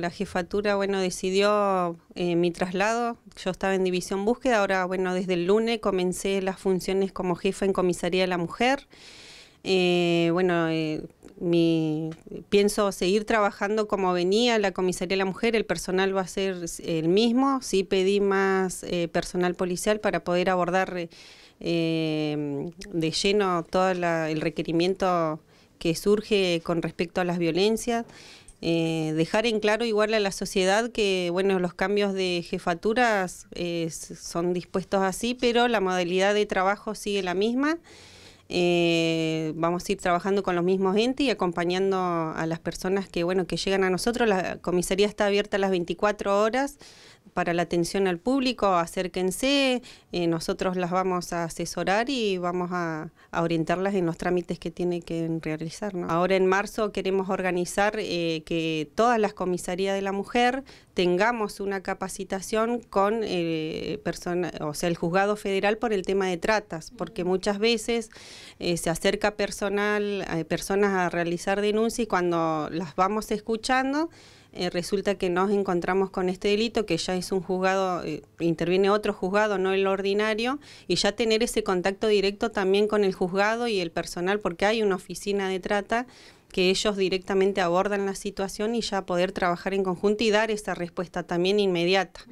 La jefatura, bueno, decidió eh, mi traslado. Yo estaba en división búsqueda, ahora, bueno, desde el lunes comencé las funciones como jefa en comisaría de la mujer. Eh, bueno, eh, pienso seguir trabajando como venía la comisaría de la mujer, el personal va a ser el mismo, sí pedí más personal policial para poder abordar de lleno todo el requerimiento que surge con respecto a las violencias. Eh, dejar en claro igual a la sociedad que bueno los cambios de jefaturas eh, son dispuestos así pero la modalidad de trabajo sigue la misma eh, vamos a ir trabajando con los mismos entes y acompañando a las personas que bueno que llegan a nosotros la comisaría está abierta las 24 horas para la atención al público, acérquense, eh, nosotros las vamos a asesorar y vamos a, orientarlas en los trámites que tienen que realizar. Ahora en marzo queremos organizar eh, que todas las comisarías de la mujer tengamos una capacitación con eh, o sea, el juzgado federal por el tema de tratas, porque muchas veces eh, se acerca personal, personas a realizar denuncias y cuando las vamos escuchando, eh, resulta que nos encontramos con este delito, que ya es un juzgado, eh, interviene otro juzgado, no el ordinario, y ya tener ese contacto directo también con el juzgado y el personal, porque hay una oficina de trata que ellos directamente abordan la situación y ya poder trabajar en conjunto y dar esa respuesta también inmediata.